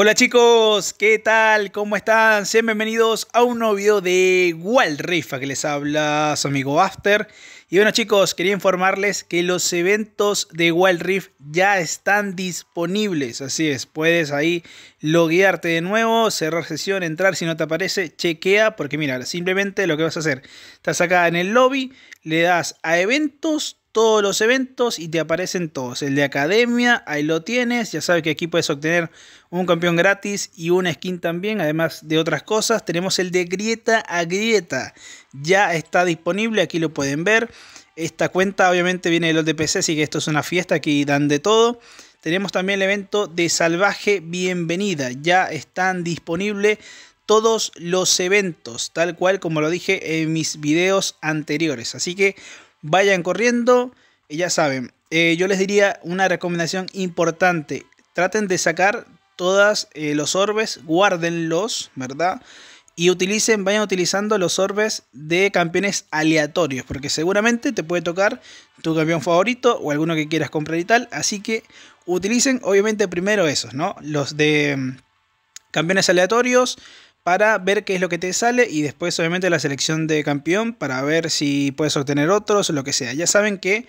Hola chicos, ¿qué tal? ¿Cómo están? Sean bienvenidos a un nuevo video de Wild a que les habla su amigo After. Y bueno chicos, quería informarles que los eventos de Wild Rift ya están disponibles. Así es, puedes ahí loguearte de nuevo, cerrar sesión, entrar si no te aparece, chequea. Porque mira, simplemente lo que vas a hacer, estás acá en el lobby, le das a eventos, todos los eventos y te aparecen todos. El de academia, ahí lo tienes. Ya sabes que aquí puedes obtener un campeón gratis y una skin también, además de otras cosas. Tenemos el de grieta a grieta. Ya está disponible, aquí lo pueden ver. Esta cuenta obviamente viene de los de PC, así que esto es una fiesta, que dan de todo. Tenemos también el evento de Salvaje Bienvenida. Ya están disponibles todos los eventos, tal cual como lo dije en mis videos anteriores. Así que vayan corriendo ya saben, eh, yo les diría una recomendación importante, traten de sacar todos eh, los orbes, guárdenlos, ¿verdad? Y utilicen, vayan utilizando los orbes de campeones aleatorios, porque seguramente te puede tocar tu campeón favorito o alguno que quieras comprar y tal, así que utilicen obviamente primero esos, ¿no? Los de mm, campeones aleatorios, para ver qué es lo que te sale y después obviamente la selección de campeón para ver si puedes obtener otros o lo que sea. Ya saben que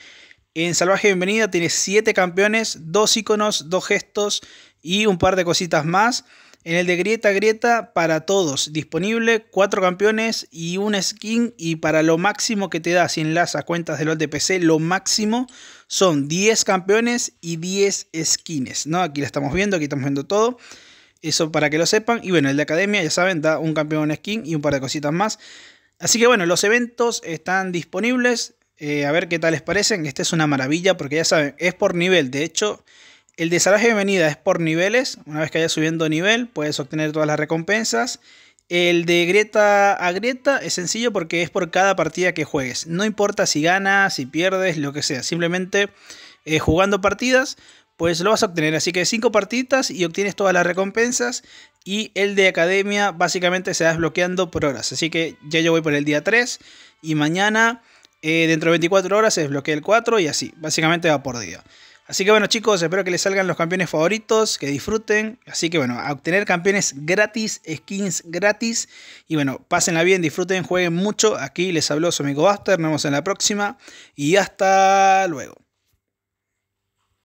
en Salvaje Bienvenida tienes 7 campeones, 2 iconos, 2 gestos y un par de cositas más. En el de Grieta Grieta para todos, disponible 4 campeones y un skin y para lo máximo que te da si las cuentas de de PC, lo máximo son 10 campeones y 10 skins, ¿no? Aquí la estamos viendo, aquí estamos viendo todo. Eso para que lo sepan. Y bueno, el de Academia, ya saben, da un campeón skin y un par de cositas más. Así que bueno, los eventos están disponibles. Eh, a ver qué tal les parecen. Esta es una maravilla porque ya saben, es por nivel. De hecho, el desalaje de venida es por niveles. Una vez que vayas subiendo nivel, puedes obtener todas las recompensas. El de grieta a grieta es sencillo porque es por cada partida que juegues. No importa si ganas, si pierdes, lo que sea. Simplemente eh, jugando partidas pues lo vas a obtener. Así que 5 partiditas y obtienes todas las recompensas. Y el de academia básicamente se va desbloqueando por horas. Así que ya yo voy por el día 3 y mañana eh, dentro de 24 horas se desbloquea el 4 y así. Básicamente va por día. Así que bueno chicos, espero que les salgan los campeones favoritos, que disfruten. Así que bueno, a obtener campeones gratis, skins gratis. Y bueno, pásenla bien, disfruten, jueguen mucho. Aquí les habló su amigo Buster, nos vemos en la próxima y hasta luego.